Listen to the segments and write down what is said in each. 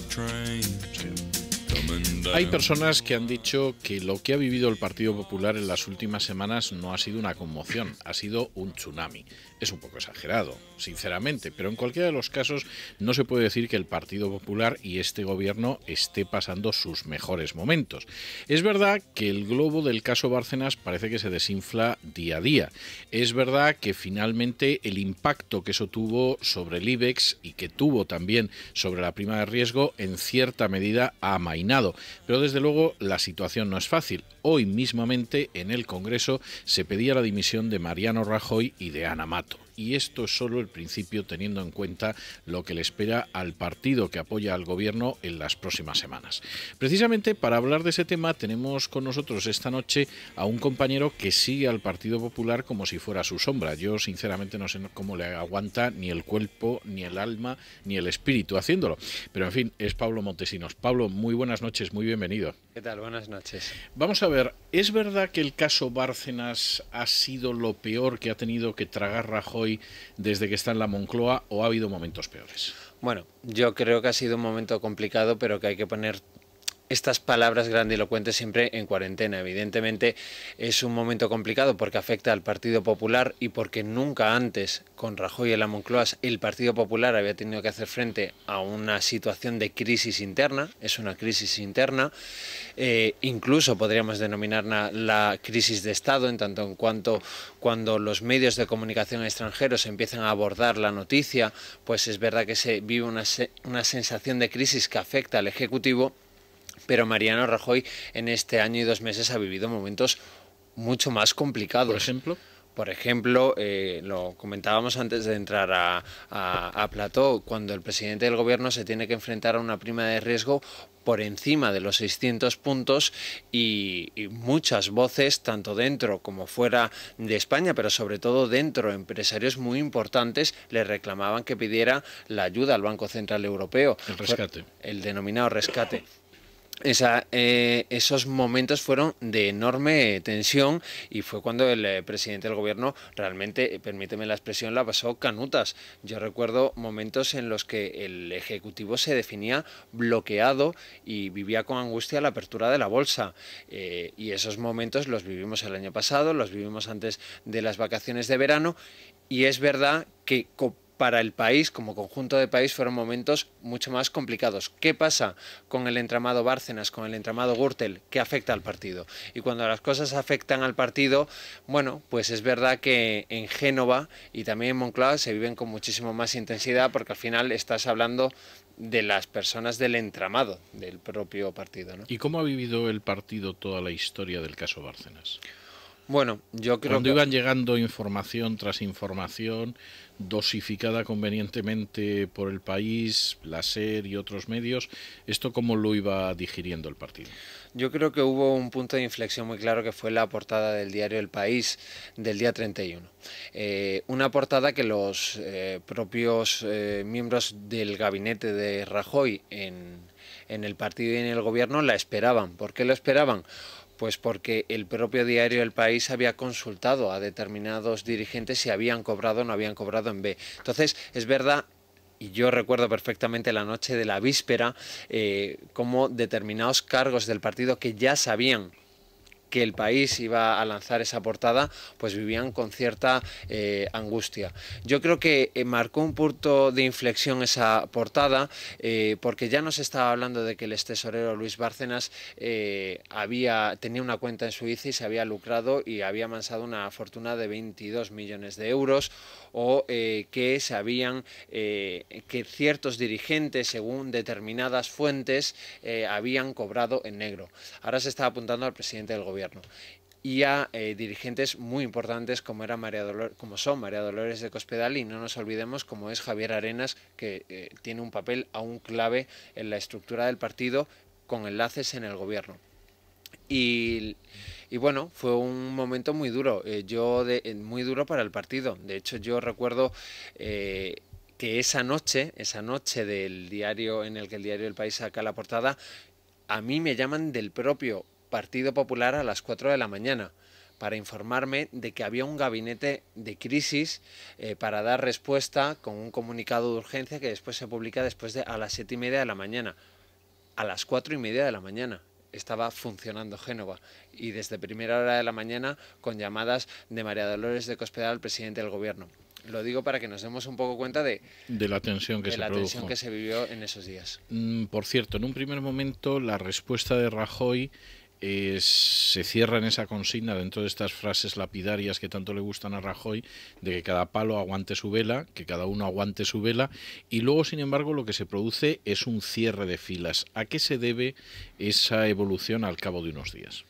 train. Hay personas que han dicho que lo que ha vivido el Partido Popular en las últimas semanas no ha sido una conmoción, ha sido un tsunami. Es un poco exagerado, sinceramente, pero en cualquiera de los casos no se puede decir que el Partido Popular y este gobierno esté pasando sus mejores momentos. Es verdad que el globo del caso Bárcenas parece que se desinfla día a día. Es verdad que finalmente el impacto que eso tuvo sobre el IBEX y que tuvo también sobre la prima de riesgo en cierta medida ha amainado. Pero desde luego la situación no es fácil. Hoy mismamente en el Congreso se pedía la dimisión de Mariano Rajoy y de Ana Mato y esto es solo el principio teniendo en cuenta lo que le espera al partido que apoya al gobierno en las próximas semanas. Precisamente para hablar de ese tema tenemos con nosotros esta noche a un compañero que sigue al Partido Popular como si fuera su sombra. Yo sinceramente no sé cómo le aguanta ni el cuerpo, ni el alma, ni el espíritu haciéndolo. Pero en fin, es Pablo Montesinos. Pablo, muy buenas noches, muy bienvenido. ¿Qué tal? Buenas noches. Vamos a ver, ¿es verdad que el caso Bárcenas ha sido lo peor que ha tenido que tragar Rajoy? desde que está en la Moncloa o ha habido momentos peores? Bueno, yo creo que ha sido un momento complicado, pero que hay que poner estas palabras grandilocuentes siempre en cuarentena. Evidentemente es un momento complicado porque afecta al Partido Popular y porque nunca antes con Rajoy y la Moncloa el Partido Popular había tenido que hacer frente a una situación de crisis interna, es una crisis interna, eh, incluso podríamos denominarla la crisis de Estado en tanto en cuanto cuando los medios de comunicación extranjeros empiezan a abordar la noticia, pues es verdad que se vive una, una sensación de crisis que afecta al Ejecutivo pero Mariano Rajoy en este año y dos meses ha vivido momentos mucho más complicados. Por ejemplo. Por ejemplo, eh, lo comentábamos antes de entrar a, a, Plató, cuando el presidente del gobierno se tiene que enfrentar a una prima de riesgo por encima de los 600 puntos y, y, muchas voces, tanto dentro como fuera de España, pero sobre todo dentro, empresarios muy importantes le reclamaban que pidiera la ayuda al Banco Central Europeo. El rescate. El denominado rescate esa, eh, esos momentos fueron de enorme tensión y fue cuando el eh, presidente del gobierno realmente, eh, permíteme la expresión, la pasó canutas. Yo recuerdo momentos en los que el Ejecutivo se definía bloqueado y vivía con angustia la apertura de la bolsa. y esos momentos los vivimos el año pasado, los vivimos antes de las vacaciones de verano y es verdad que para el país, como conjunto de país, fueron momentos mucho más complicados. ¿Qué pasa con el entramado Bárcenas, con el entramado Gürtel? ¿Qué afecta al partido? Y cuando las cosas afectan al partido, bueno, pues es verdad que en Génova y también en Moncloa se viven con muchísimo más intensidad porque al final estás hablando de las personas del entramado del propio partido. ¿Y cómo ha vivido el partido toda la historia del caso Bárcenas? Bueno, yo creo Cuando que... iban llegando información tras información, dosificada convenientemente por el país, la SER y otros medios, ¿esto cómo lo iba digiriendo el partido? Yo creo que hubo un punto de inflexión muy claro que fue la portada del diario El País del día 31. Eh, una portada que los eh, propios eh, miembros del gabinete de Rajoy en, en el partido y en el gobierno la esperaban. ¿Por qué la esperaban? Pues porque el propio diario El País había consultado a determinados dirigentes si habían cobrado o no habían cobrado en B. Entonces, es verdad y yo recuerdo perfectamente la noche de la víspera, eh, como determinados cargos del partido que ya sabían que el país iba a lanzar esa portada, pues vivían con cierta eh, angustia. Yo creo que eh, marcó un punto de inflexión esa portada, eh, porque ya no se estaba hablando de que el ex tesorero Luis Bárcenas había, tenía una cuenta en Suiza y se había lucrado y había amansado una fortuna de 22 millones de euros, o que se habían, que ciertos dirigentes, según determinadas fuentes, habían cobrado en negro. Ahora se está apuntando al presidente del gobierno y a eh, dirigentes muy importantes como, era María Dolor, como son María Dolores de Cospedal y no nos olvidemos como es Javier Arenas, que eh, tiene un papel aún clave en la estructura del partido con enlaces en el gobierno. Y, bueno, fue un momento muy duro, eh, yo de, muy duro para el partido. De hecho, yo recuerdo que esa noche, esa noche del diario en el que el diario El País saca la portada, a mí me llaman del propio Partido Popular a las 4 de la mañana para informarme de que había un gabinete de crisis eh, para dar respuesta con un comunicado de urgencia que después se publica después de a las siete y media de la mañana. A las cuatro y media de la mañana estaba funcionando Génova y desde primera hora de la mañana con llamadas de María Dolores de Cospedal al presidente del gobierno. Lo digo para que nos demos un poco cuenta de, la que, la tensión que se vivió en esos días. Mm, por cierto, en un primer momento la respuesta de Rajoy eh, se cierra en esa consigna dentro de estas frases lapidarias que tanto le gustan a Rajoy, de que cada palo aguante su vela, que cada uno aguante su vela, y luego, sin embargo, lo que se produce es un cierre de filas. ¿A qué se debe esa evolución al cabo de unos días?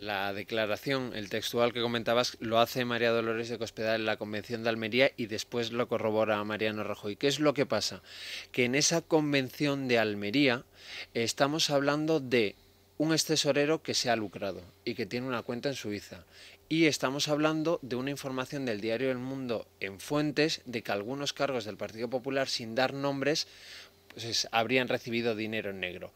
La declaración, el textual que comentabas, lo hace María Dolores de Cospedal en la Convención de Almería y después lo corrobora Mariano Rajoy. ¿Qué es lo que pasa? Que en esa Convención de Almería estamos hablando de un excesorero que se ha lucrado y que tiene una cuenta en Suiza. Y estamos hablando de una información del diario El Mundo en fuentes de que algunos cargos del Partido Popular, sin dar nombres, pues, habrían recibido dinero en negro.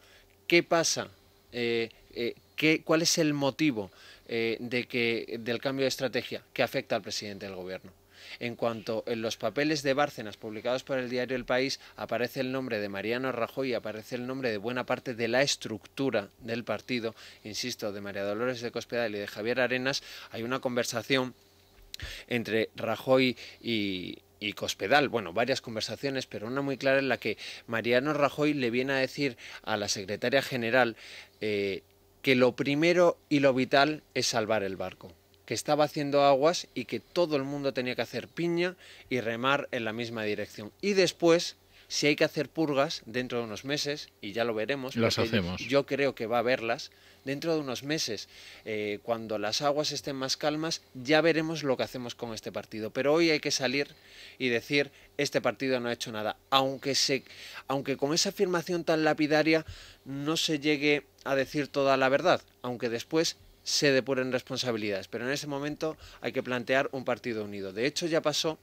¿Qué pasa? Eh, eh, ¿qué, ¿Cuál es el motivo eh, de que, del cambio de estrategia que afecta al presidente del gobierno? en cuanto en los papeles de Bárcenas publicados por el diario El País aparece el nombre de Mariano Rajoy, aparece el nombre de buena parte de la estructura del partido, insisto, de María Dolores de Cospedal y de Javier Arenas, hay una conversación entre Rajoy y, Cospedal. Bueno, varias conversaciones, pero una muy clara en la que Mariano Rajoy le viene a decir a la secretaria general eh, que lo primero y lo vital es salvar el barco que estaba haciendo aguas y que todo el mundo tenía que hacer piña y remar en la misma dirección. Y después, si hay que hacer purgas dentro de unos meses, y ya lo veremos, hacemos. Yo creo que va a verlas dentro de unos meses, eh, cuando las aguas estén más calmas, ya veremos lo que hacemos con este partido. Pero hoy hay que salir y decir, este partido no ha hecho nada. Aunque, se, aunque con esa afirmación tan lapidaria no se llegue a decir toda la verdad, aunque después se depuren responsabilidades, pero en ese momento hay que plantear un partido unido. De hecho, ya pasó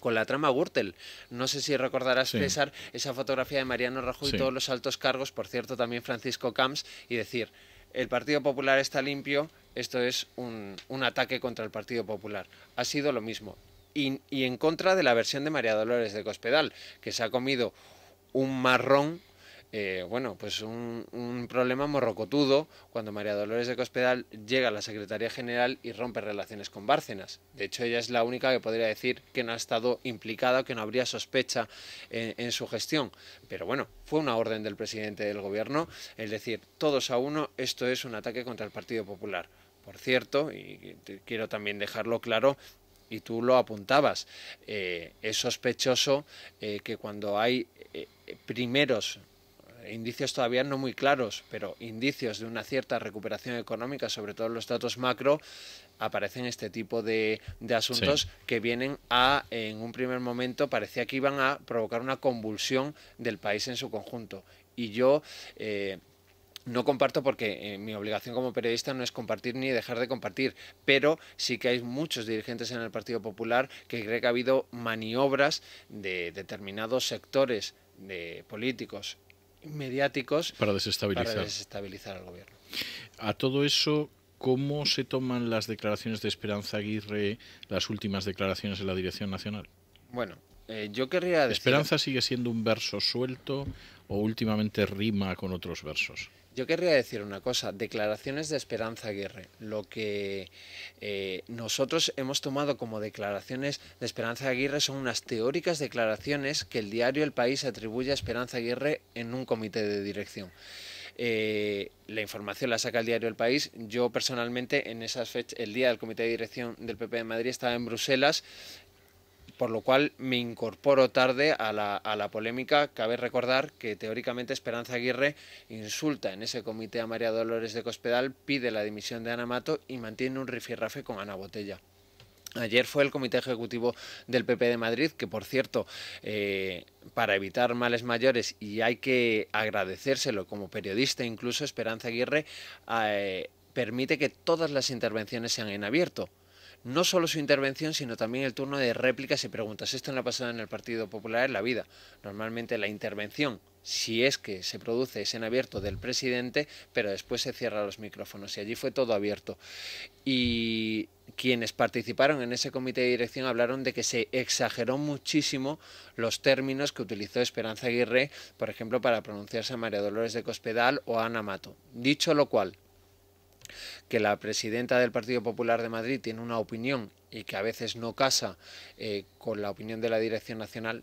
con la trama Gürtel. No sé si recordarás, César, esa fotografía de Mariano Rajoy y todos los altos cargos, por cierto, también Francisco Camps, y decir, el Partido Popular está limpio, esto es un, un ataque contra el Partido Popular. Ha sido lo mismo. Y, y en contra de la versión de María Dolores de Cospedal, que se ha comido un marrón eh, bueno, pues un, problema morrocotudo cuando María Dolores de Cospedal llega a la Secretaría General y rompe relaciones con Bárcenas. De hecho, ella es la única que podría decir que no ha estado implicada, que no habría sospecha eh, en, su gestión. Pero bueno, fue una orden del presidente del gobierno, el decir, todos a uno, esto es un ataque contra el Partido Popular. Por cierto, y quiero también dejarlo claro, y tú lo apuntabas, eh, es sospechoso que cuando hay primeros indicios todavía no muy claros, pero indicios de una cierta recuperación económica, sobre todo en los datos macro, aparecen este tipo de, asuntos que vienen a, en un primer momento, parecía que iban a provocar una convulsión del país en su conjunto. Y yo... Eh, no comparto porque eh, mi obligación como periodista no es compartir ni dejar de compartir, pero sí que hay muchos dirigentes en el Partido Popular que cree que ha habido maniobras de determinados sectores de políticos mediáticos para desestabilizar. al gobierno. A todo eso, ¿cómo se toman las declaraciones de Esperanza Aguirre, las últimas declaraciones de la Dirección Nacional? Bueno, eh, yo querría decir... ¿Esperanza sigue siendo un verso suelto o últimamente rima con otros versos? Yo querría decir una cosa, declaraciones de Esperanza Aguirre. Lo que eh, nosotros hemos tomado como declaraciones de Esperanza Aguirre son unas teóricas declaraciones que el diario El País atribuye a Esperanza Aguirre en un comité de dirección. Eh, la información la saca el diario El País. Yo personalmente en esas fechas, el día del comité de dirección del PP de Madrid estaba en Bruselas por lo cual me incorporo tarde a la, polémica. Cabe recordar que teóricamente Esperanza Aguirre insulta en ese comité a María Dolores de Cospedal, pide la dimisión de Ana Mato y mantiene un rifirrafe con Ana Botella. Ayer fue el Comité Ejecutivo del PP de Madrid, que por cierto, eh, para evitar males mayores, y hay que agradecérselo como periodista, incluso Esperanza Aguirre, eh, permite que todas las intervenciones sean en abierto no solo su intervención, sino también el turno de réplicas y preguntas. Esto no ha pasado en el Partido Popular en la vida. Normalmente la intervención, si es que se produce, es en abierto del presidente, pero después se cierran los micrófonos y allí fue todo abierto. Y quienes participaron en ese comité de dirección hablaron de que se exageró muchísimo los términos que utilizó Esperanza Aguirre, por ejemplo, para pronunciarse a María Dolores de Cospedal o a Ana Mato. Dicho lo cual, que la presidenta del Partido Popular de Madrid tiene una opinión y que a veces no casa eh, con la opinión de la Dirección Nacional,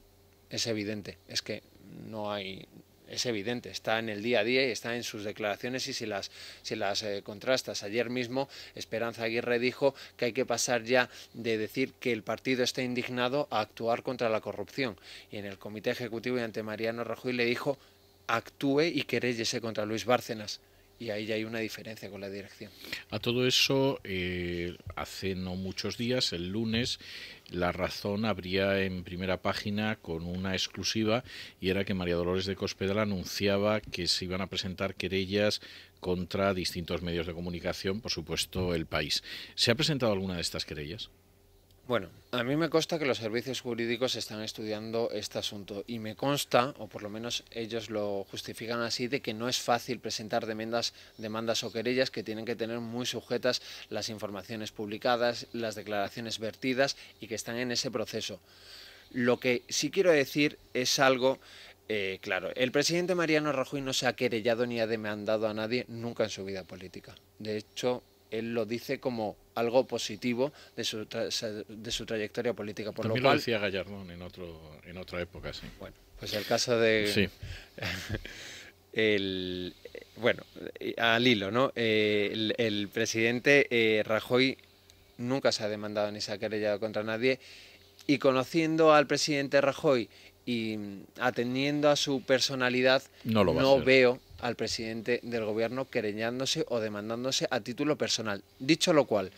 es evidente. Es que no hay, es evidente, está en el día a día y está en sus declaraciones y si las, si las eh, contrastas. Ayer mismo Esperanza Aguirre dijo que hay que pasar ya de decir que el partido está indignado a actuar contra la corrupción. Y en el Comité Ejecutivo y ante Mariano Rajoy le dijo actúe y queréllese contra Luis Bárcenas y ahí ya hay una diferencia con la dirección. A todo eso, eh, hace no muchos días, el lunes, la razón abría en primera página con una exclusiva y era que María Dolores de Cospedal anunciaba que se iban a presentar querellas contra distintos medios de comunicación, por supuesto el país. ¿Se ha presentado alguna de estas querellas? Bueno, a mí me consta que los servicios jurídicos están estudiando este asunto y me consta, o por lo menos ellos lo justifican así, de que no es fácil presentar demandas, demandas o querellas que tienen que tener muy sujetas las informaciones publicadas, las declaraciones vertidas y que están en ese proceso. Lo que sí quiero decir es algo eh, claro, el presidente Mariano Rajoy no se ha querellado ni ha demandado a nadie nunca en su vida política. De hecho, él lo dice como algo positivo de su, trayectoria política. Por lo, cual, lo decía Gallardón en, otro, en otra época, sí. Bueno, pues el caso de... Sí. bueno, al hilo, ¿no? Eh, el, presidente eh, Rajoy nunca se ha demandado ni se ha querellado contra nadie y conociendo al presidente Rajoy y mm, atendiendo a su personalidad, no veo al presidente del gobierno querellándose o demandándose a título personal. Dicho lo cual,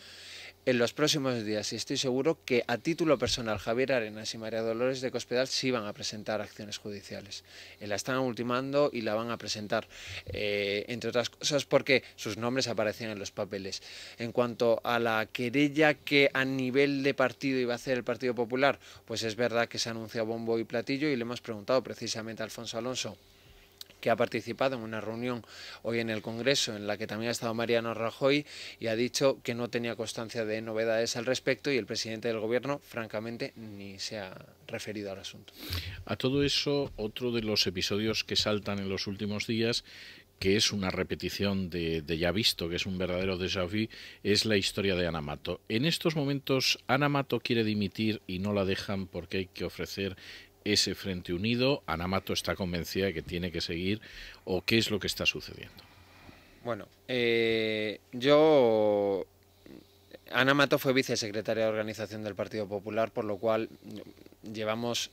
en los próximos días y estoy seguro que a título personal Javier Arenas y María Dolores de Cospedal sí van a presentar acciones judiciales. la están ultimando y la van a presentar, eh, entre otras cosas porque sus nombres aparecían en los papeles. En cuanto a la querella que a nivel de partido iba a hacer el Partido Popular, pues es verdad que se anuncia bombo y platillo y le hemos preguntado precisamente a Alfonso Alonso que ha participado en una reunión hoy en el Congreso en la que también ha estado Mariano Rajoy y ha dicho que no tenía constancia de novedades al respecto y el presidente del Gobierno, francamente, ni se ha referido al asunto. A todo eso, otro de los episodios que saltan en los últimos días que es una repetición de, de, ya visto, que es un verdadero déjà vu, es la historia de Anamato. En estos momentos, Anamato quiere dimitir y no la dejan porque hay que ofrecer ese frente unido, Anamato está convencida de que tiene que seguir o qué es lo que está sucediendo. Bueno, eh, yo Ana Mato fue vicesecretaria de organización del Partido Popular, por lo cual llevamos,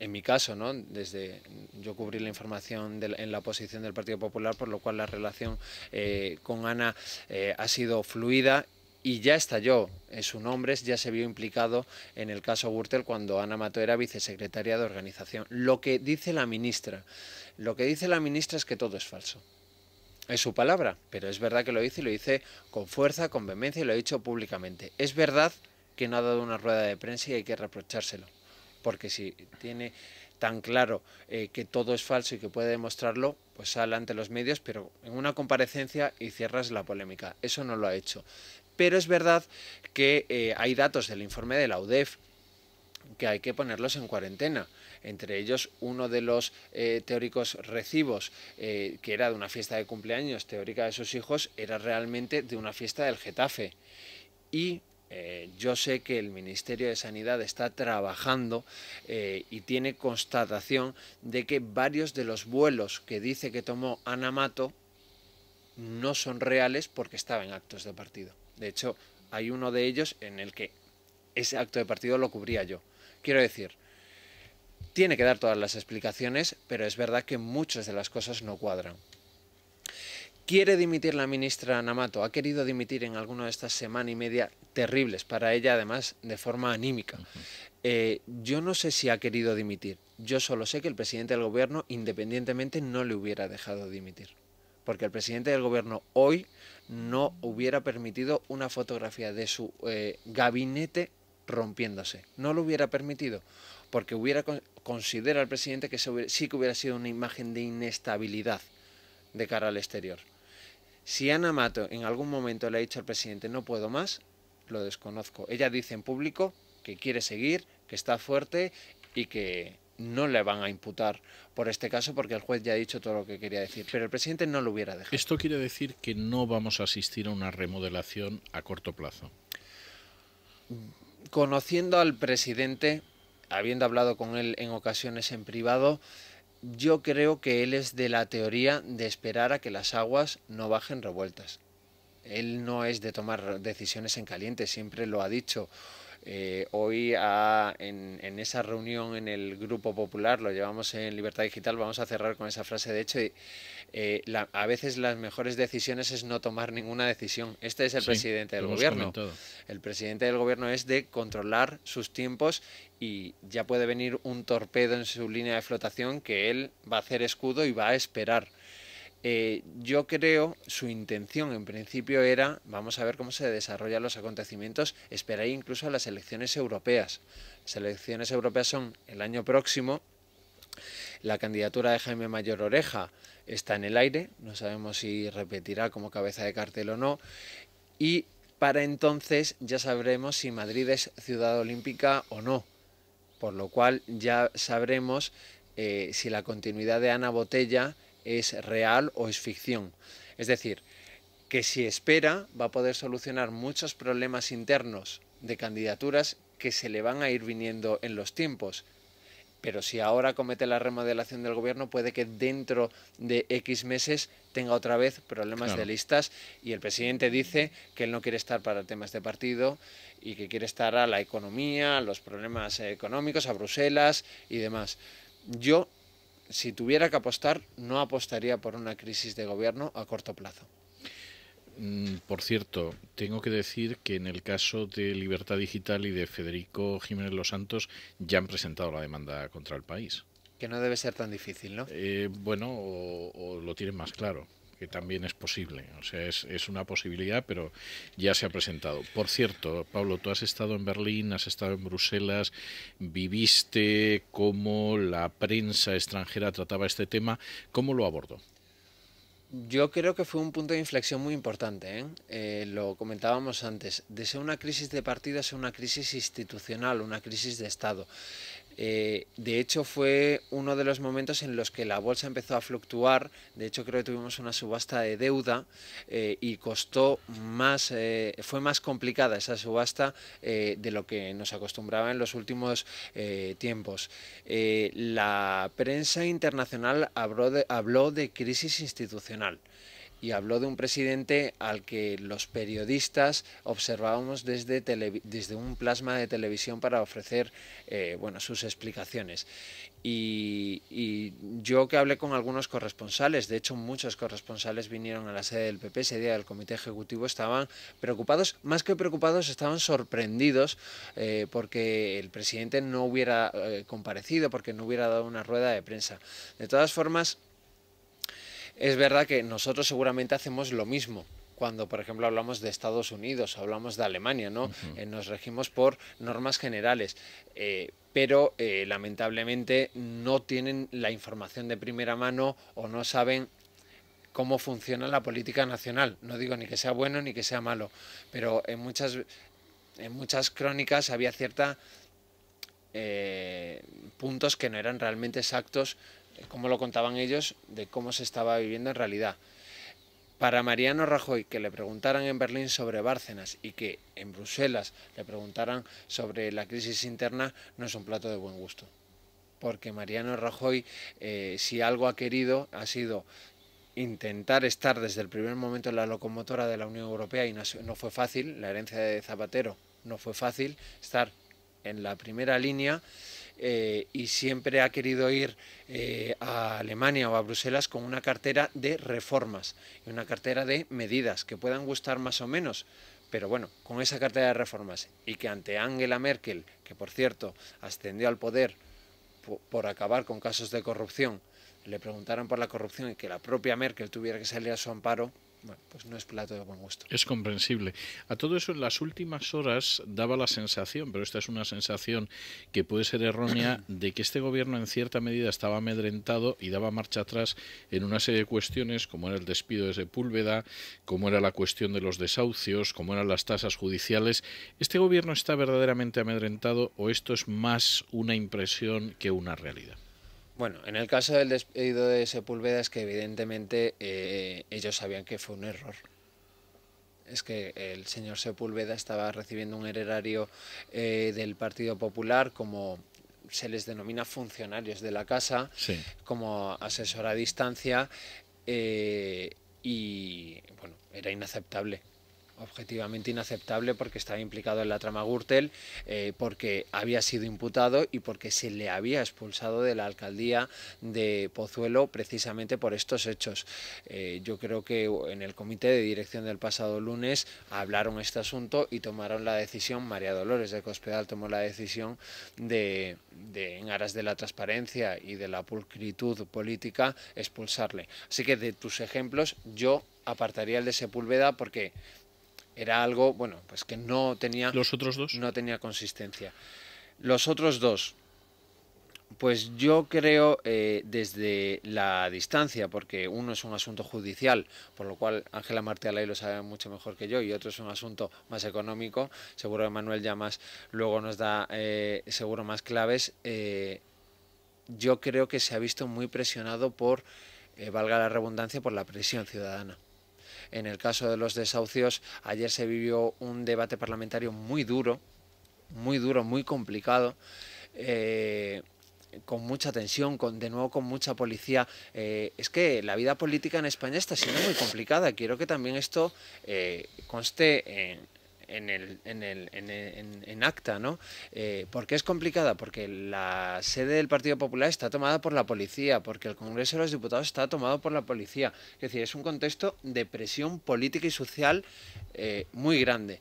en mi caso, ¿no? desde yo cubrí la información en la posición del Partido Popular, por lo cual la relación eh, con Ana eh, ha sido fluida y ya estalló. en Su nombre ya se vio implicado en el caso Gürtel cuando Ana Mato era vicesecretaria de organización. Lo que dice la ministra, lo que dice la ministra es que todo es falso. Es su palabra, pero es verdad que lo dice y lo dice con fuerza, con vehemencia y lo ha dicho públicamente. Es verdad que no ha dado una rueda de prensa y hay que reprochárselo, porque si tiene tan claro eh, que todo es falso y que puede demostrarlo, pues sale ante los medios, pero en una comparecencia y cierras la polémica. Eso no lo ha hecho. Pero es verdad que eh, hay datos del informe de la UDEF que hay que ponerlos en cuarentena. Entre ellos, uno de los eh, teóricos recibos, eh, que era de una fiesta de cumpleaños teórica de sus hijos, era realmente de una fiesta del Getafe. Y yo sé que el Ministerio de Sanidad está trabajando y tiene constatación de que varios de los vuelos que dice que tomó Anamato no son reales porque estaba en actos de partido. De hecho, hay uno de ellos en el que ese acto de partido lo cubría yo. Quiero decir, tiene que dar todas las explicaciones, pero es verdad que muchas de las cosas no cuadran. ¿Quiere dimitir la ministra Namato? Ha querido dimitir en alguna de estas semanas y media terribles para ella, además de forma anímica. Eh, yo no sé si ha querido dimitir. Yo solo sé que el presidente del gobierno, independientemente, no le hubiera dejado dimitir. Porque el presidente del gobierno hoy no hubiera permitido una fotografía de su eh, gabinete rompiéndose. No lo hubiera permitido, porque hubiera considera el presidente que sí que hubiera sido una imagen de inestabilidad de cara al exterior. Si Ana Mato en algún momento le ha dicho al presidente no puedo más, lo desconozco. Ella dice en público que quiere seguir, que está fuerte y que no le van a imputar por este caso porque el juez ya ha dicho todo lo que quería decir, pero el presidente no lo hubiera dejado. Esto quiere decir que no vamos a asistir a una remodelación a corto plazo. Conociendo al presidente, habiendo hablado con él en ocasiones en privado, yo creo que él es de la teoría de esperar a que las aguas no bajen revueltas. Él no es de tomar decisiones en caliente, siempre lo ha dicho. Eh, hoy en, esa reunión en el Grupo Popular, lo llevamos en Libertad Digital, vamos a cerrar con esa frase, de hecho, eh, a veces las mejores decisiones es no tomar ninguna decisión. Este es el presidente del gobierno. El presidente del gobierno es de controlar sus tiempos y ya puede venir un torpedo en su línea de flotación que él va a hacer escudo y va a esperar. Eh, yo creo su intención en principio era, vamos a ver cómo se desarrollan los acontecimientos, esperar incluso a las elecciones europeas. Las elecciones europeas son el año próximo. La candidatura de Jaime Mayor Oreja está en el aire, no sabemos si repetirá como cabeza de cartel o no. Y para entonces ya sabremos si Madrid es ciudad olímpica o no. Por lo cual ya sabremos eh, si la continuidad de Ana Botella es real o es ficción. Es decir, que si espera va a poder solucionar muchos problemas internos de candidaturas que se le van a ir viniendo en los tiempos. Pero si ahora comete la remodelación del gobierno, puede que dentro de X meses tenga otra vez problemas de listas y el presidente dice que él no quiere estar para temas de partido y que quiere estar a la economía, a los problemas económicos, a Bruselas y demás. Yo si tuviera que apostar, no apostaría por una crisis de gobierno a corto plazo. Mm, por cierto, tengo que decir que en el caso de Libertad Digital y de Federico Jiménez Los Santos ya han presentado la demanda contra el país. Que no debe ser tan difícil, ¿no? Eh, bueno, o lo tienen más claro que también es posible. O sea, es, una posibilidad, pero ya se ha presentado. Por cierto, Pablo, tú has estado en Berlín, has estado en Bruselas, viviste cómo la prensa extranjera trataba este tema. ¿Cómo lo abordó? Yo creo que fue un punto de inflexión muy importante. ¿eh? Eh, lo comentábamos antes, de ser una crisis de partido a una crisis institucional, una crisis de Estado. Eh, de hecho, fue uno de los momentos en los que la bolsa empezó a fluctuar. De hecho, creo que tuvimos una subasta de deuda eh, y costó más, eh, fue más complicada esa subasta de lo que nos acostumbraba en los últimos tiempos. la prensa internacional habló de crisis institucional y habló de un presidente al que los periodistas observábamos desde, un plasma de televisión para ofrecer eh, bueno, sus explicaciones. Y, yo que hablé con algunos corresponsales, de hecho muchos corresponsales vinieron a la sede del PP ese día del comité ejecutivo, estaban preocupados, más que preocupados, estaban sorprendidos eh, porque el presidente no hubiera eh, comparecido, porque no hubiera dado una rueda de prensa. De todas formas, es verdad que nosotros seguramente hacemos lo mismo, cuando, por ejemplo, hablamos de Estados Unidos, hablamos de Alemania, ¿no? Eh, nos regimos por normas generales, eh, pero eh, lamentablemente no tienen la información de primera mano o no saben cómo funciona la política nacional. No digo ni que sea bueno ni que sea malo, pero en muchas, en muchas crónicas había ciertos puntos que no eran realmente exactos eh, como lo contaban ellos, de cómo se estaba viviendo en realidad. Para Mariano Rajoy, que le preguntaran en Berlín sobre Bárcenas y que en Bruselas le preguntaran sobre la crisis interna, no es un plato de buen gusto. Porque Mariano Rajoy, eh, si algo ha querido, ha sido intentar estar desde el primer momento en la locomotora de la Unión Europea y no fue fácil, la herencia de Zapatero no fue fácil, estar en la primera línea eh, y siempre ha querido ir eh, a Alemania o a Bruselas con una cartera de reformas y una cartera de medidas que puedan gustar más o menos. Pero bueno, con esa cartera de reformas y que ante Angela Merkel, que por cierto ascendió al poder por acabar con casos de corrupción, le preguntaron por la corrupción y que la propia Merkel tuviera que salir a su amparo, bueno, pues no es plato de buen gusto. Es comprensible. A todo eso en las últimas horas daba la sensación, pero esta es una sensación que puede ser errónea, de que este gobierno en cierta medida estaba amedrentado y daba marcha atrás en una serie de cuestiones, como era el despido de Sepúlveda, como era la cuestión de los desahucios, como eran las tasas judiciales. ¿Este gobierno está verdaderamente amedrentado o esto es más una impresión que una realidad? Bueno, en el caso del despedido de Sepúlveda es que evidentemente eh, ellos sabían que fue un error. Es que el señor Sepúlveda estaba recibiendo un hererario eh, del Partido Popular como se les denomina funcionarios de la casa, como asesor a distancia, eh, y bueno, era inaceptable objetivamente inaceptable porque estaba implicado en la trama Gurtel, eh, porque había sido imputado y porque se le había expulsado de la alcaldía de Pozuelo precisamente por estos hechos. Eh, yo creo que en el comité de dirección del pasado lunes hablaron este asunto y tomaron la decisión, María Dolores de Cospedal tomó la decisión de en aras de la transparencia y de la pulcritud política, expulsarle. Así que de tus ejemplos yo apartaría el de Sepúlveda porque era algo, bueno, pues que no tenía... Los otros dos. No tenía consistencia. Los otros dos, pues yo creo eh, desde la distancia, porque uno es un asunto judicial, por lo cual Ángela ahí lo sabe mucho mejor que yo, y otro es un asunto más económico, seguro que Manuel Llamas luego nos da eh, seguro más claves, eh, yo creo que se ha visto muy presionado por, valga la redundancia, por la presión ciudadana. En el caso de los desahucios, ayer se vivió un debate parlamentario muy duro, muy duro, muy complicado. Eh, con mucha tensión, con, de nuevo con mucha policía. Eh, es que la vida política en España está siendo muy complicada. Quiero que también esto eh, conste en, en, acta, ¿no? Porque eh, ¿Por es complicada? Porque la sede del Partido Popular está tomada por la policía, porque el Congreso de los Diputados está tomado por la policía. Es decir, es un contexto de presión política y social eh, muy grande.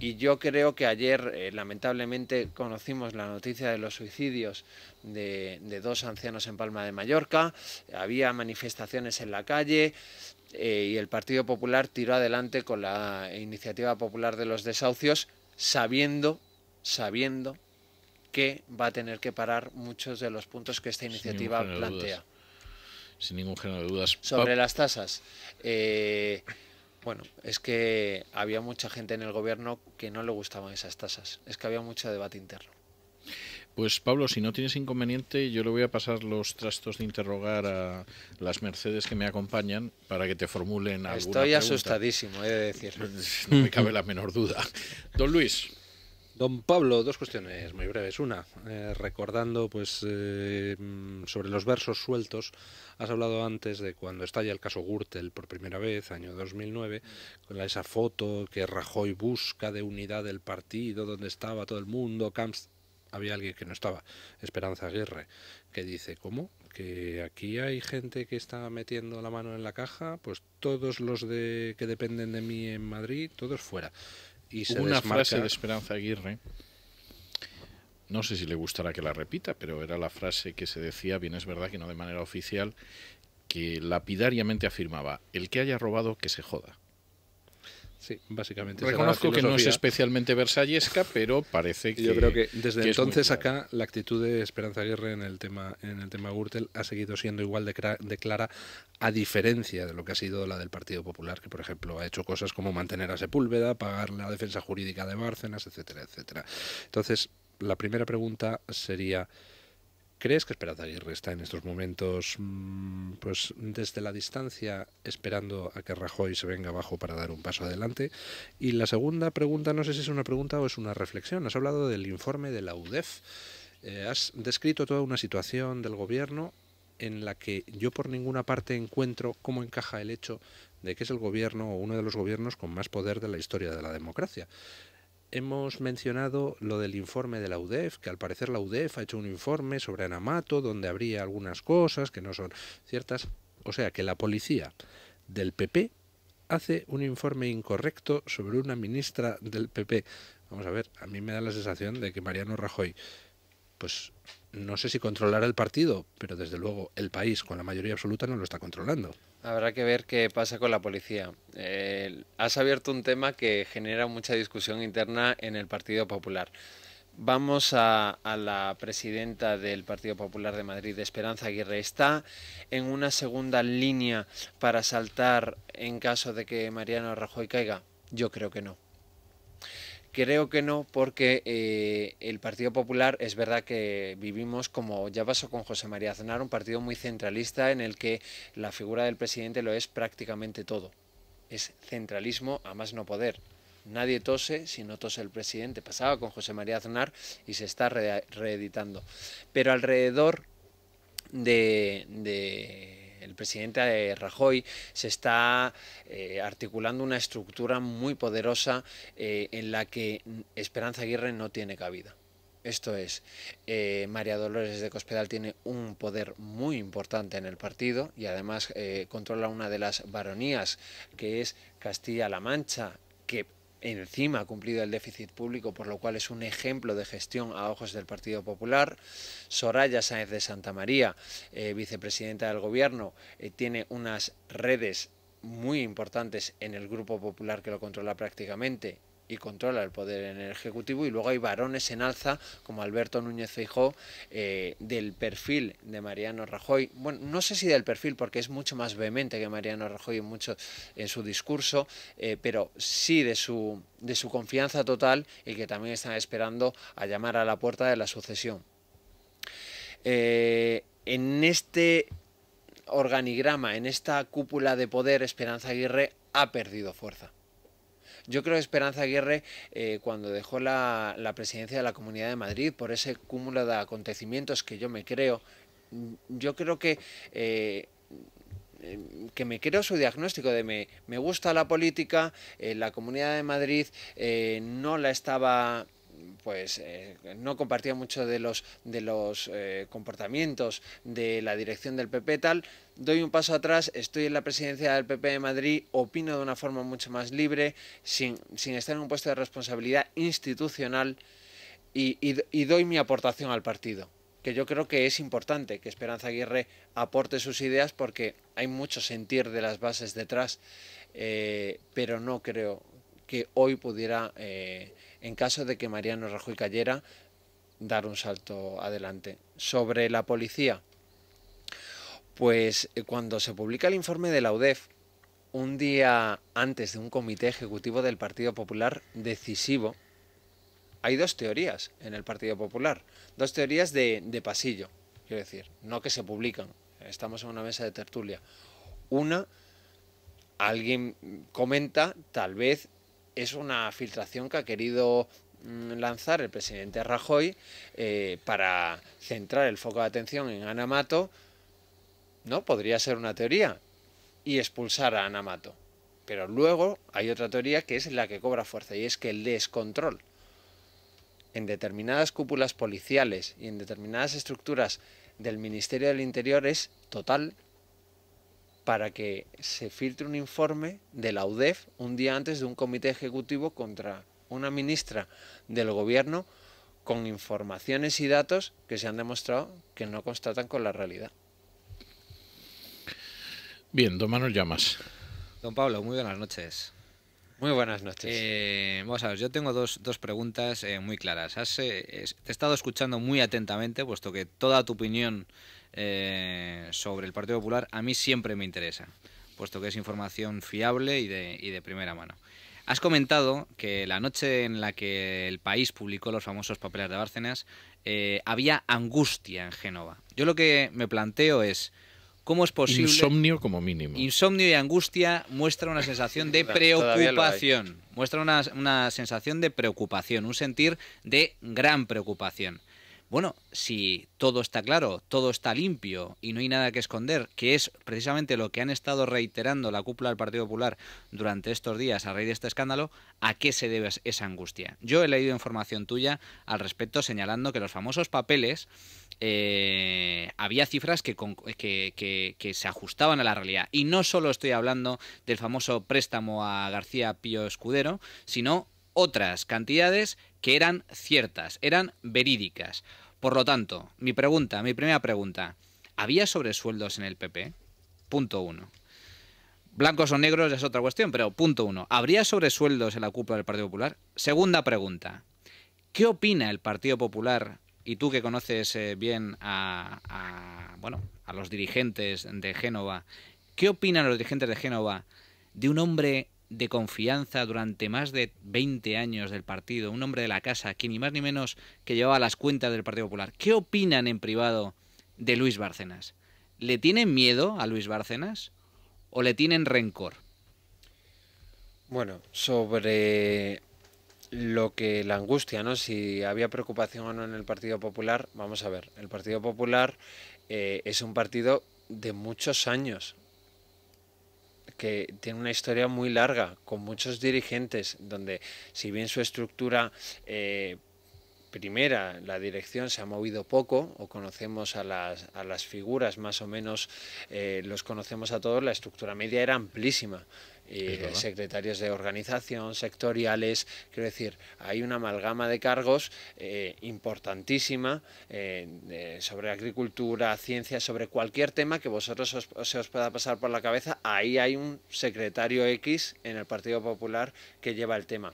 Y yo creo que ayer, eh, lamentablemente, conocimos la noticia de los suicidios de, de, dos ancianos en Palma de Mallorca. Había manifestaciones en la calle. Eh, y el Partido Popular tiró adelante con la iniciativa popular de los desahucios, sabiendo, sabiendo que va a tener que parar muchos de los puntos que esta iniciativa plantea. Sin ningún género de dudas. Sobre las tasas. Eh, bueno, es que había mucha gente en el gobierno que no le gustaban esas tasas. Es que había mucho debate interno. Pues Pablo, si no tienes inconveniente, yo le voy a pasar los trastos de interrogar a las Mercedes que me acompañan para que te formulen alguna Estoy asustadísimo, he de decirlo. No me cabe la menor duda. Don Luis. Don Pablo, dos cuestiones muy breves. Una, eh, recordando pues eh, mm, sobre los versos sueltos, has hablado antes de cuando estalla el caso Gürtel por primera vez, año 2009, con esa foto que Rajoy busca de unidad del partido, donde estaba todo el mundo, Camps había alguien que no estaba, Esperanza Aguirre, que dice, ¿cómo? Que aquí hay gente que está metiendo la mano en la caja, pues todos los de, que dependen de mí en Madrid, todos fuera. Y se Una frase de Esperanza Aguirre, no sé si le gustará que la repita, pero era la frase que se decía, bien es verdad que no de manera oficial, que lapidariamente afirmaba, el que haya robado, que se joda. Sí, básicamente. Reconozco que no es especialmente versallesca, pero parece que. Yo creo que desde entonces acá la actitud de Esperanza Aguirre en el tema en el tema Gürtel ha seguido siendo igual de, de, clara, a diferencia de lo que ha sido la del Partido Popular, que por ejemplo ha hecho cosas como mantener a Sepúlveda, pagar la defensa jurídica de Bárcenas, etcétera, etcétera. Entonces, la primera pregunta sería. ¿Crees que Esperanza Aguirre está en estos momentos, mm, pues desde la distancia, esperando a que Rajoy se venga abajo para dar un paso adelante? Y la segunda pregunta, no sé si es una pregunta o es una reflexión. Has hablado del informe de la UDEF. Eh, has descrito toda una situación del gobierno en la que yo por ninguna parte encuentro cómo encaja el hecho de que es el gobierno o uno de los gobiernos con más poder de la historia de la democracia hemos mencionado lo del informe de la UDEF, que al parecer la UDEF ha hecho un informe sobre Anamato, donde habría algunas cosas que no son ciertas. O sea, que la policía del PP hace un informe incorrecto sobre una ministra del PP. Vamos a ver, a mí me da la sensación de que Mariano Rajoy, pues no sé si controlará el partido, pero desde luego el país con la mayoría absoluta no lo está controlando. Habrá que ver qué pasa con la policía. Eh, has abierto un tema que genera mucha discusión interna en el Partido Popular. Vamos a, a, la presidenta del Partido Popular de Madrid, Esperanza Aguirre. Está en una segunda línea para saltar en caso de que Mariano Rajoy caiga. Yo creo que no. Creo que no, porque eh, el Partido Popular es verdad que vivimos, como ya pasó con José María Aznar, un partido muy centralista en el que la figura del presidente lo es prácticamente todo. Es centralismo a más no poder. Nadie tose si no tose el presidente. Pasaba con José María Aznar y se está reeditando. Pero alrededor de el presidente eh, Rajoy se está eh, articulando una estructura muy poderosa eh, en la que Esperanza Aguirre no tiene cabida. Esto es, María Dolores de Cospedal tiene un poder muy importante en el partido y además controla una de las baronías que es Castilla-La Mancha, que encima ha cumplido el déficit público, por lo cual es un ejemplo de gestión a ojos del Partido Popular. Soraya Sáenz de Santa María, eh, vicepresidenta del Gobierno, eh, tiene unas redes muy importantes en el Grupo Popular que lo controla prácticamente y controla el poder en el Ejecutivo y luego hay varones en alza como Alberto Núñez Feijó eh, del perfil de Mariano Rajoy. Bueno, no sé si del perfil porque es mucho más vehemente que Mariano Rajoy en, mucho, en su discurso, eh, pero sí de su, de su confianza total y que también están esperando a llamar a la puerta de la sucesión. Eh, en este organigrama, en esta cúpula de poder, Esperanza Aguirre ha perdido fuerza. Yo creo que Esperanza Aguirre, eh, cuando dejó la, la presidencia de la Comunidad de Madrid, por ese cúmulo de acontecimientos que yo me creo, mm, yo creo que... Eh, em, que me creo su diagnóstico de me, gusta la política, eh, la Comunidad de Madrid no la estaba pues eh, no compartía mucho de los, de los eh, comportamientos de la dirección del PP tal, doy un paso atrás, estoy en la presidencia del PP de Madrid, opino de una forma mucho más libre, sin, sin estar en un puesto de responsabilidad institucional y, doy mi aportación al partido que yo creo que es importante que Esperanza Aguirre aporte sus ideas porque hay mucho sentir de las bases detrás, eh, pero no creo que hoy pudiera en caso de que Mariano Rajoy cayera, dar un salto adelante. Sobre la policía, pues eh, cuando se publica el informe de la UDEF, un día antes de un comité ejecutivo del Partido Popular decisivo, hay dos teorías en el Partido Popular, dos teorías de, de pasillo, quiero decir, no que se publican, estamos en una mesa de tertulia. Una, alguien comenta, tal vez es una filtración que ha querido mm, lanzar el presidente Rajoy eh, para centrar el foco de atención en Anamato, ¿no? Podría ser una teoría y expulsar a Anamato. Pero luego hay otra teoría que es la que cobra fuerza y es que el descontrol en determinadas cúpulas policiales y en determinadas estructuras del Ministerio del Interior es total para que se filtre un informe de la UDEF un día antes de un comité ejecutivo contra una ministra del gobierno con informaciones y datos que se han demostrado que no constatan con la realidad. Bien, don Manuel Llamas. Don Pablo, muy buenas noches. Muy buenas noches. Eh, vamos a ver, yo tengo dos, preguntas eh, muy claras. Has, eh, te he estado escuchando muy atentamente, puesto que toda tu opinión eh, sobre el Partido Popular a mí siempre me interesa, puesto que es información fiable y de, primera mano. Has comentado que la noche en la que el país publicó los famosos papeles de Bárcenas eh, había angustia en Génova. Yo lo que me planteo es, ¿Cómo es posible? Insomnio como mínimo. Insomnio y angustia muestra una sensación de preocupación. Muestra una, una, sensación de preocupación, un sentir de gran preocupación bueno, si todo está claro, todo está limpio y no hay nada que esconder, que es precisamente lo que han estado reiterando la cúpula del Partido Popular durante estos días a raíz de este escándalo, ¿a qué se debe esa angustia? Yo he leído información tuya al respecto señalando que los famosos papeles eh, había cifras que, que, se ajustaban a la realidad. Y no solo estoy hablando del famoso préstamo a García Pío Escudero, sino otras cantidades que eran ciertas, eran verídicas. Por lo tanto, mi pregunta, mi primera pregunta, ¿había sobresueldos en el PP? Punto uno. Blancos o negros es otra cuestión, pero punto uno. ¿Habría sobresueldos en la cúpula del Partido Popular? Segunda pregunta. ¿Qué opina el Partido Popular y tú que conoces eh, bien a, bueno a los dirigentes de Génova, ¿qué opinan los dirigentes de Génova de un hombre de confianza durante más de 20 años del partido, un hombre de la casa, que ni más ni menos que llevaba las cuentas del Partido Popular. ¿Qué opinan en privado de Luis Bárcenas? ¿Le tienen miedo a Luis Bárcenas o le tienen rencor? Bueno, sobre lo que la angustia, ¿no? Si había preocupación o no en el Partido Popular, vamos a ver, el Partido Popular eh, es un partido de muchos años, que tiene una historia muy larga, con muchos dirigentes, donde si bien su estructura eh, primera, la dirección se ha movido poco, o conocemos a las, a las figuras más o menos, eh, los conocemos a todos, la estructura media era amplísima eh, secretarios de organización, sectoriales, quiero decir, hay una amalgama de cargos eh, importantísima eh, eh, sobre agricultura, ciencia, sobre cualquier tema que vosotros se os pueda pasar por la cabeza, ahí hay un secretario X en el Partido Popular que lleva el tema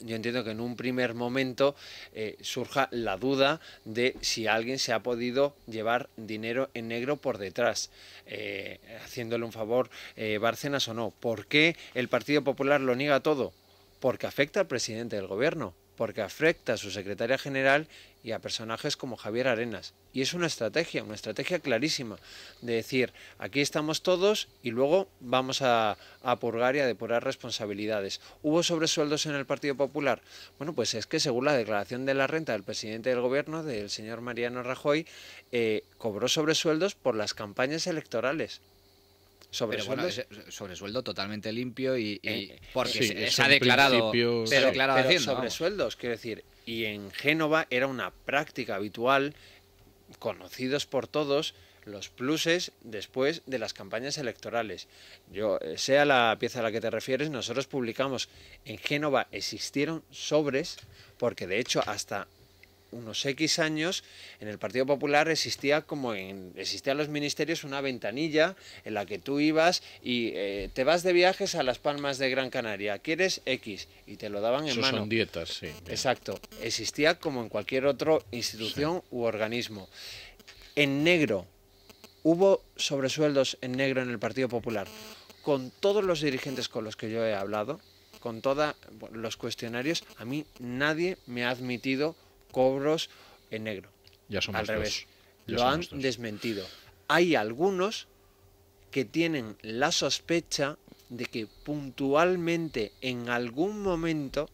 yo entiendo que en un primer momento eh, surja la duda de si alguien se ha podido llevar dinero en negro por detrás, eh, haciéndole un favor eh, Bárcenas o no. ¿Por qué el Partido Popular lo niega todo? Porque afecta al presidente del gobierno porque afecta a su secretaria general y a personajes como Javier Arenas. Y es una estrategia, una estrategia clarísima, de decir, aquí estamos todos y luego vamos a, purgar y a depurar responsabilidades. ¿Hubo sobresueldos en el Partido Popular? Bueno, pues es que según la declaración de la renta del presidente del gobierno, del señor Mariano Rajoy, eh, cobró sobresueldos por las campañas electorales. Sobre sueldo totalmente limpio y, eh, porque se, ha declarado, sobre sueldos, quiero decir, y en Génova era una práctica habitual, conocidos por todos los pluses después de las campañas electorales. Yo, eh, sea la pieza a la que te refieres, nosotros publicamos en Génova existieron sobres, porque de hecho hasta unos X años, en el Partido Popular existía como en, existían los ministerios una ventanilla en la que tú ibas y eh, te vas de viajes a las Palmas de Gran Canaria, quieres X y te lo daban en mano. Son dietas, sí. Exacto, existía como en cualquier otro... institución u organismo. En negro, hubo sobresueldos en negro en el Partido Popular. Con todos los dirigentes con los que yo he hablado, con todos los cuestionarios, a mí nadie me ha admitido cobros en negro. Ya Al revés. Lo han desmentido. Hay algunos que tienen la sospecha de que puntualmente en algún momento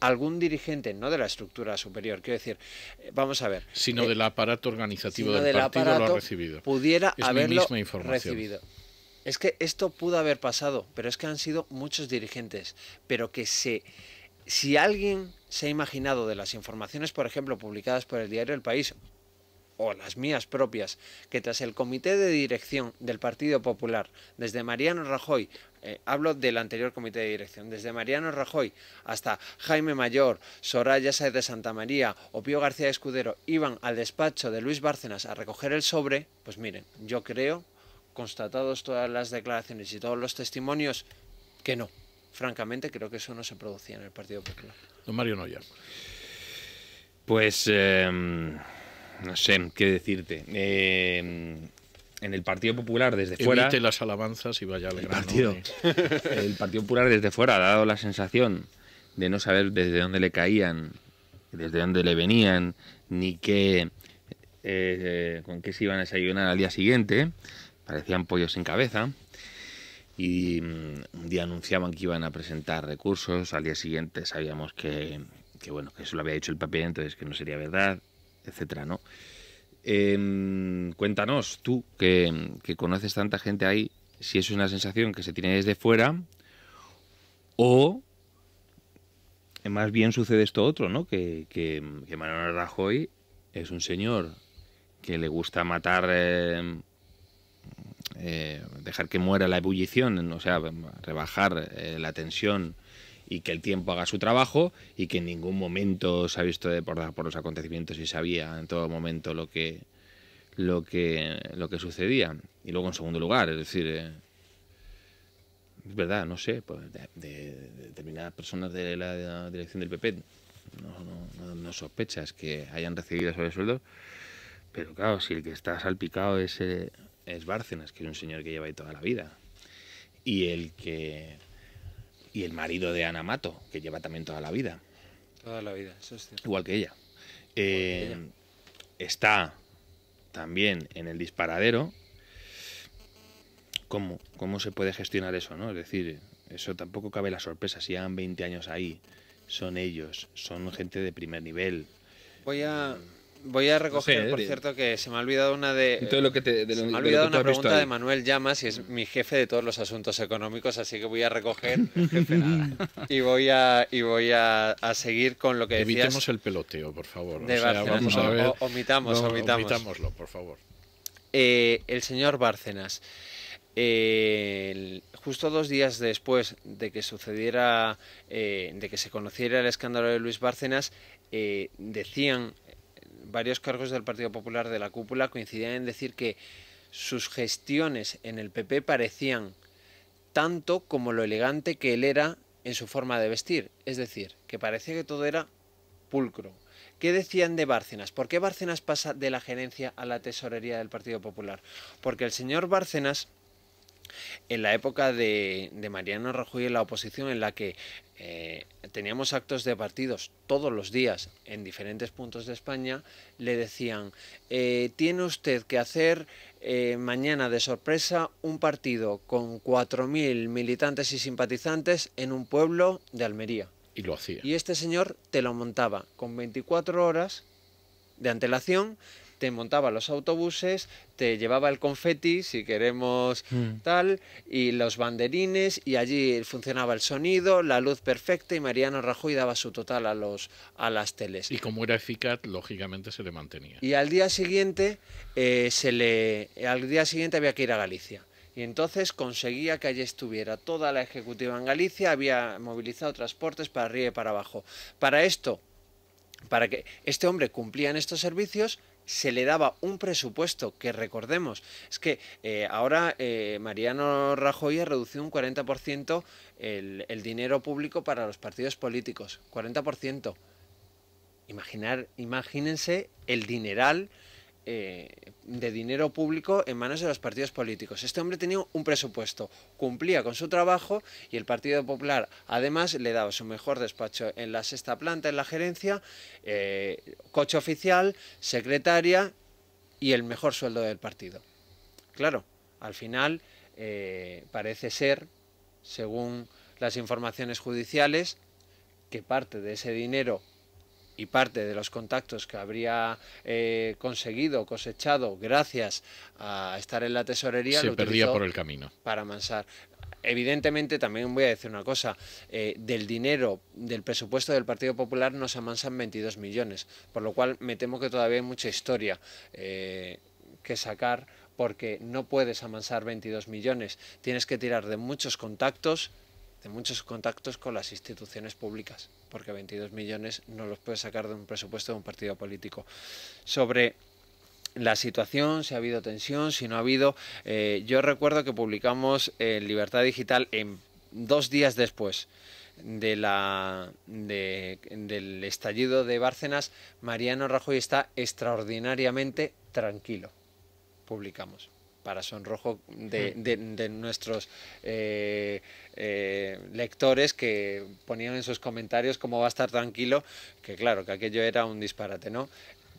algún dirigente, no de la estructura superior, quiero decir, eh, vamos a ver. Sino eh, del aparato organizativo del, partido lo ha recibido. Pudiera es misma recibido. Es que esto pudo haber pasado, pero es que han sido muchos dirigentes. Pero que se. Si alguien se ha imaginado de las informaciones, por ejemplo, publicadas por el diario El País o las mías propias, que tras el comité de dirección del Partido Popular, desde Mariano Rajoy, eh, hablo del anterior comité de dirección, desde Mariano Rajoy hasta Jaime Mayor, Soraya Saez de Santa María o Pío García Escudero iban al despacho de Luis Bárcenas a recoger el sobre, pues miren, yo creo, constatados todas las declaraciones y todos los testimonios, que no. Francamente, creo que eso no se producía en el Partido Popular. Don Mario Noya. Pues em, no sé qué decirte. Em, en el Partido Popular desde fuera... fuera. las alabanzas y vaya el Partido, el Partido Popular desde fuera ha dado la sensación de no saber desde dónde le caían, desde dónde le venían, ni qué. Eh, eh, con qué se iban a desayunar al día siguiente. Parecían pollos sin cabeza y mm, un día anunciaban que iban a presentar recursos, al día siguiente sabíamos que, bueno, que eso lo había dicho el papel, entonces que no sería verdad, etcétera, ¿no? Em, cuéntanos, tú, que, conoces tanta gente ahí, si eso es una sensación que se tiene desde fuera o más bien sucede esto otro, ¿no? Que, que, que Manuel Rajoy es un señor que le gusta matar em, eh, dejar que muera la ebullición, o sea, rebajar eh, la tensión y que el tiempo haga su trabajo y que en ningún momento se ha visto de por, los acontecimientos y sabía en todo momento lo que lo que lo que sucedía y luego en segundo lugar es decir eh, es verdad no sé pues, de, determinadas personas de la, dirección del PP no, no, no, sospechas que hayan recibido sueldo. pero claro si el que está salpicado es es Bárcenas, que es un señor que lleva ahí toda la vida. Y el que. Y el marido de Ana Mato, que lleva también toda la vida. Toda la vida, eso es cierto. Igual que ella. Eh, está también en el disparadero. ¿Cómo, ¿Cómo se puede gestionar eso? ¿no? Es decir, eso tampoco cabe la sorpresa. Si han 20 años ahí, son ellos, son gente de primer nivel. Voy a. Mm. Voy a recoger, por eh, cierto, que se me ha olvidado una de. lo que te, se me ha olvidado una pregunta de Manuel Llamas, y es mi jefe de todos los asuntos económicos, así que voy a recoger y voy a y voy a, seguir con lo que decías. Evitemos el peloteo, por favor. vamos a ver. omitamos, omitamos. Omitámoslo, por favor. Eh, el señor Bárcenas. Eh, justo dos días después de que sucediera, de que se conociera el escándalo de Luis Bárcenas, decían varios cargos del Partido Popular de la cúpula coincidían en decir que sus gestiones en el PP parecían tanto como lo elegante que él era en su forma de vestir. Es decir, que parecía que todo era pulcro. ¿Qué decían de Bárcenas? ¿Por qué Bárcenas pasa de la gerencia a la tesorería del Partido Popular? Porque el señor Bárcenas en la época de, Mariano Rajoy en la oposición, en la que eh, teníamos actos de partidos todos los días en diferentes puntos de España, le decían, eh, tiene usted que hacer eh, mañana de sorpresa un partido con 4.000 militantes y simpatizantes en un pueblo de Almería. Y lo hacía. Y este señor te lo montaba con 24 horas de antelación te montaba los autobuses, te llevaba el confeti, si queremos mm. tal, y los banderines, y allí funcionaba el sonido, la luz perfecta, y Mariano Rajoy daba su total a, los, a las teles. Y como era eficaz, lógicamente se le mantenía. Y al día siguiente, eh, se le, al día siguiente había que ir a Galicia. Y entonces conseguía que allí estuviera toda la ejecutiva en Galicia, había movilizado transportes para arriba y para abajo. Para esto, para que este hombre cumplía en estos servicios, se le daba un presupuesto que recordemos, es que eh, ahora eh, Mariano Rajoy ha reducido un 40% el, el dinero público para los partidos políticos, 40%. Imaginar, imagínense el dineral eh, de dinero público en manos de los partidos políticos. Este hombre tenía un presupuesto, cumplía con su trabajo y el Partido Popular además le daba su mejor despacho en la sexta planta, en la gerencia, eh, coche oficial, secretaria y el mejor sueldo del partido. Claro, al final eh, parece ser, según las informaciones judiciales, que parte de ese dinero y parte de los contactos que habría eh, conseguido, cosechado, gracias a estar en la tesorería, se perdía por el camino. Para amansar. evidentemente también voy a decir una cosa, eh, del dinero del presupuesto del Partido Popular nos amansan 22 millones, por lo cual me temo que todavía hay mucha historia eh, que sacar porque no puedes amansar 22 millones, tienes que tirar de muchos contactos, de muchos contactos con las instituciones públicas, porque 22 millones no los puede sacar de un presupuesto de un partido político. Sobre la situación, si ha habido tensión, si no ha habido, eh, yo recuerdo que publicamos en eh, Libertad Digital en dos días después de la, del estallido de Bárcenas, Mariano Rajoy está extraordinariamente tranquilo. Publicamos para sonrojo de, nuestros eh, eh, lectores que ponían en sus comentarios cómo va a estar tranquilo, que claro, que aquello era un disparate, ¿no?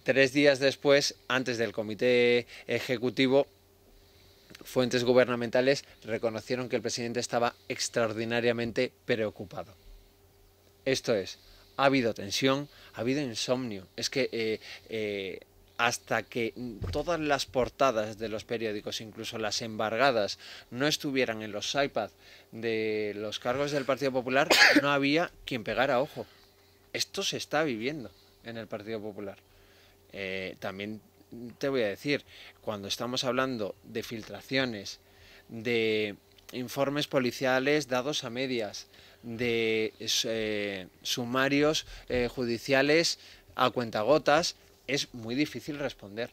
Tres días después, antes del comité ejecutivo, fuentes gubernamentales reconocieron que el presidente estaba extraordinariamente preocupado. Esto es, ha habido tensión, ha habido insomnio. Es que eh, hasta que todas las portadas de los periódicos, incluso las embargadas, no estuvieran en los iPads de los cargos del Partido Popular, no había quien pegara ojo. Esto se está viviendo en el Partido Popular. Eh, también te voy a decir, cuando estamos hablando de filtraciones, de informes policiales dados a medias, de eh, sumarios eh, judiciales a cuentagotas, es muy difícil responder.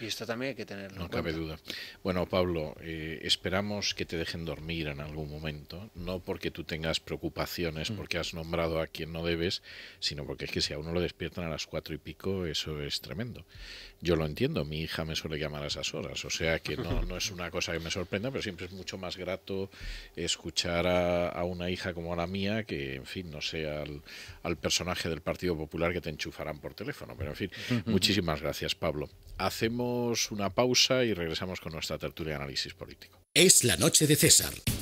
Y esto también hay que tenerlo. No cabe duda. Bueno, Pablo, eh, esperamos que te dejen dormir en algún momento, no porque tú tengas preocupaciones, mm. porque has nombrado a quien no debes, sino porque es que si a uno lo despiertan a las cuatro y pico, eso es tremendo. Yo lo entiendo, mi hija me suele llamar a esas horas, o sea que no, es una cosa que me sorprenda, pero siempre es mucho más grato escuchar a, una hija como la mía, que en fin, no sea al personaje del Partido Popular que te enchufarán por teléfono, pero en fin, muchísimas gracias, Pablo. Hacemos una pausa y regresamos con nuestra tertulia de análisis político. Es la noche de César.